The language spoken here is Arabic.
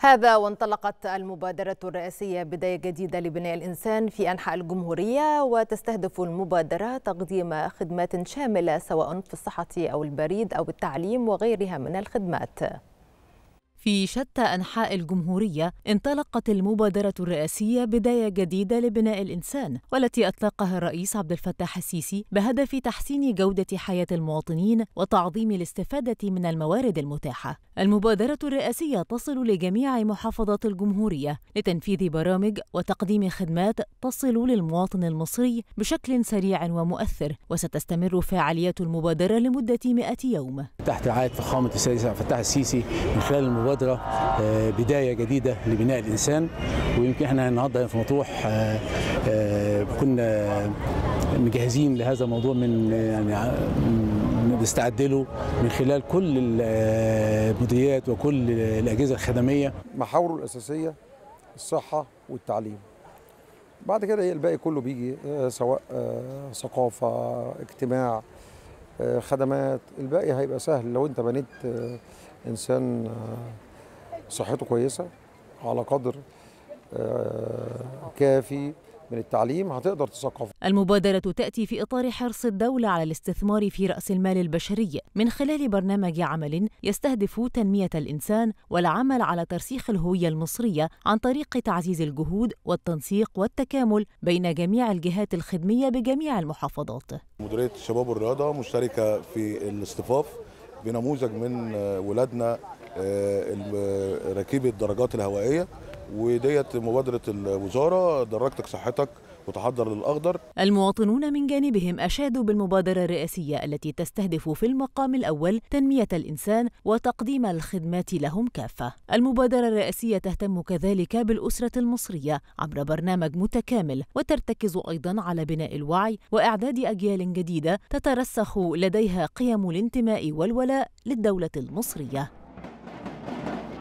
هذا وانطلقت المبادرة الرئاسية بداية جديدة لبناء الإنسان في أنحاء الجمهورية وتستهدف المبادرة تقديم خدمات شاملة سواء في الصحة أو البريد أو التعليم وغيرها من الخدمات في شتى أنحاء الجمهورية انطلقت المبادرة الرئاسية بداية جديدة لبناء الإنسان والتي أطلقها الرئيس عبد الفتاح السيسي بهدف تحسين جودة حياة المواطنين وتعظيم الاستفادة من الموارد المتاحة. المبادرة الرئاسية تصل لجميع محافظات الجمهورية لتنفيذ برامج وتقديم خدمات تصل للمواطن المصري بشكل سريع ومؤثر وستستمر فعاليات المبادرة لمدة 100 يوم. تحت رعاية فخامة السيد عبد الفتاح السيسي من خلال المبادرة المبادره آه، بدايه جديده لبناء الانسان ويمكن احنا النهارده في مطروح آه، آه، كنا مجهزين لهذا الموضوع من يعني بنستعد له من خلال كل المديريات وكل الاجهزه الخدميه محاوره الاساسيه الصحه والتعليم بعد كده إيه، الباقي كله بيجي سواء ثقافه اجتماع خدمات الباقي هيبقى سهل لو انت بنيت آه، انسان آه، صحته كويسه على قدر آه، كافي من التعليم هتقدر تثقف المبادرة تأتي في إطار حرص الدولة على الاستثمار في رأس المال البشري من خلال برنامج عمل يستهدف تنمية الإنسان والعمل على ترسيخ الهوية المصرية عن طريق تعزيز الجهود والتنسيق والتكامل بين جميع الجهات الخدمية بجميع المحافظات مديرية شباب الرياضة مشتركة في الاصطفاف بنموذج من ولادنا آه، آه، ركيب الدرجات الهوائية وديت مبادره الوزاره درجتك صحتك وتحضر للأخضر المواطنون من جانبهم أشادوا بالمبادرة الرئاسية التي تستهدف في المقام الأول تنمية الإنسان وتقديم الخدمات لهم كافة المبادرة الرئاسية تهتم كذلك بالأسرة المصرية عبر برنامج متكامل وترتكز أيضا على بناء الوعي وإعداد أجيال جديدة تترسخ لديها قيم الانتماء والولاء للدولة المصرية